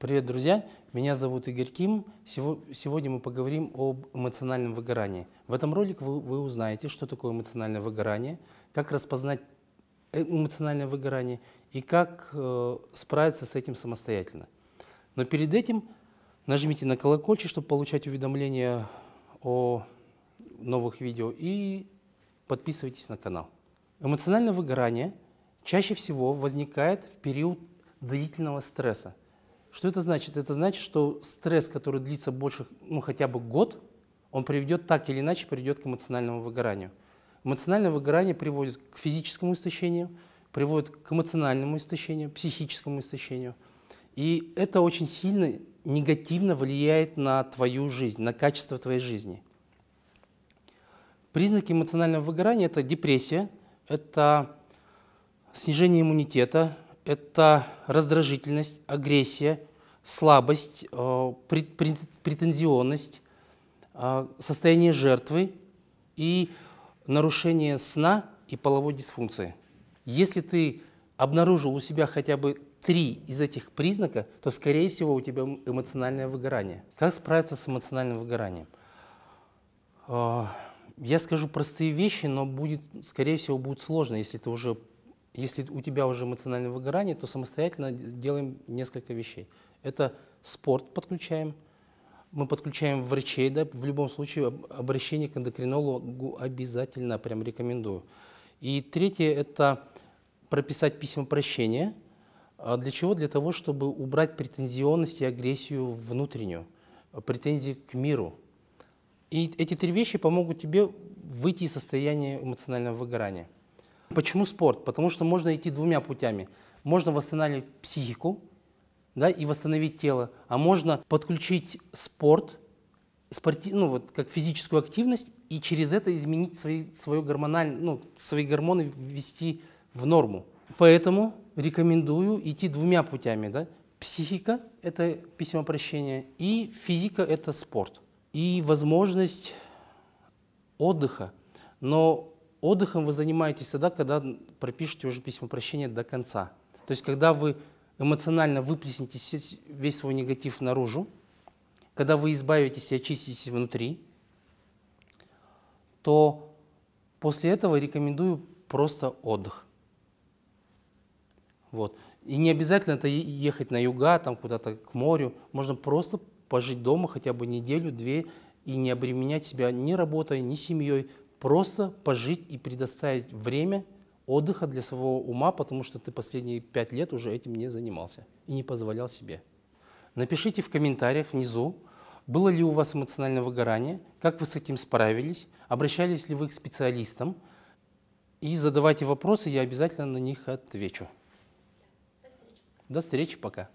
Привет, друзья! Меня зовут Игорь Ким. Сегодня мы поговорим об эмоциональном выгорании. В этом ролике вы, узнаете, что такое эмоциональное выгорание, как распознать э, эмоциональное выгорание и как э, справиться с этим самостоятельно. Но перед этим нажмите на колокольчик, чтобы получать уведомления о новых видео и подписывайтесь на канал. Эмоциональное выгорание чаще всего возникает в период длительного стресса что это значит? Это значит, что стресс, который длится больше, ну, хотя бы год, он приведет так или иначе приведет к эмоциональному выгоранию. Эмоциональное выгорание приводит к физическому истощению, приводит к эмоциональному истощению, психическому истощению. И это очень сильно негативно влияет на твою жизнь, на качество твоей жизни. Признаки эмоционального выгорания – это депрессия, это снижение иммунитета, это раздражительность, агрессия, слабость, э, претензионность, э, состояние жертвы и нарушение сна и половой дисфункции. Если ты обнаружил у себя хотя бы три из этих признака, то, скорее всего, у тебя эмоциональное выгорание. Как справиться с эмоциональным выгоранием? Э, я скажу простые вещи, но будет, скорее всего, будет сложно, если ты уже если у тебя уже эмоциональное выгорание, то самостоятельно делаем несколько вещей. Это спорт подключаем, мы подключаем врачей, да, в любом случае обращение к эндокринологу обязательно, прям рекомендую. И третье – это прописать письма прощения. А для чего? Для того, чтобы убрать претензионность и агрессию внутреннюю, претензии к миру. И эти три вещи помогут тебе выйти из состояния эмоционального выгорания. Почему спорт? Потому что можно идти двумя путями. Можно восстанавливать психику да, и восстановить тело, а можно подключить спорт, спорти, ну, вот, как физическую активность, и через это изменить свои, свою гормональ, ну, свои гормоны, ввести в норму. Поэтому рекомендую идти двумя путями. Да? Психика – это письмо прощения, и физика – это спорт. И возможность отдыха. Но Отдыхом вы занимаетесь тогда, когда пропишете уже письмо прощения до конца. То есть, когда вы эмоционально выплесните весь свой негатив наружу, когда вы избавитесь и очиститесь внутри, то после этого рекомендую просто отдых. Вот. И не обязательно это ехать на юга, там куда-то к морю. Можно просто пожить дома хотя бы неделю, две и не обременять себя ни работой, ни семьей просто пожить и предоставить время отдыха для своего ума, потому что ты последние пять лет уже этим не занимался и не позволял себе. Напишите в комментариях внизу, было ли у вас эмоциональное выгорание, как вы с этим справились, обращались ли вы к специалистам, и задавайте вопросы, я обязательно на них отвечу. До встречи, До встречи пока.